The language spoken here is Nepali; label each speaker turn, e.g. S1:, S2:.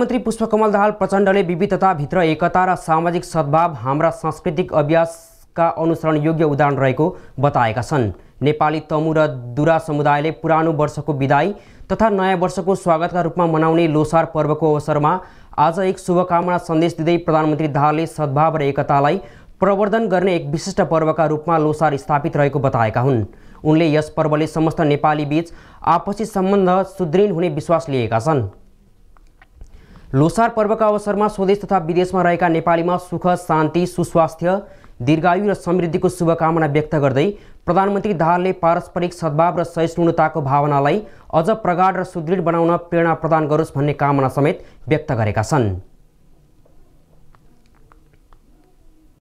S1: मन्त्री पुष्पकमल दाहाल प्रचण्डले विविधताभित्र एकता र सामाजिक सद्भाव हाम्रा सांस्कृतिक अभ्यासका अनुसरण योग्य उदाहरण रहेको बताएका छन् नेपाली तमु र दुरा समुदायले पुरानो वर्षको विदाई तथा नयाँ वर्षको स्वागतका रूपमा मनाउने लोसार पर्वको अवसरमा आज एक शुभकामना सन्देश दिँदै प्रधानमन्त्री दाहालले सद्भाव र एकतालाई प्रवर्धन गर्ने एक विशिष्ट पर्वका रूपमा लोसार स्थापित रहेको बताएका हुन् उनले यस पर्वले समस्त नेपालीबीच आपसी सम्बन्ध सुदृढ हुने विश्वास लिएका छन् लोसार पर्वका अवसरमा स्वदेश तथा विदेशमा रहेका नेपालीमा सुख शान्ति सुस्वास्थ्य दीर्घायु र समृद्धिको शुभकामना व्यक्त गर्दै प्रधानमन्त्री दाहालले पारस्परिक सद्भाव र सहिष्णुताको भावनालाई अझ प्रगाढ र सुदृढ बनाउन प्रेरणा प्रदान गरोस् भन्ने कामना समेत व्यक्त गरेका छन्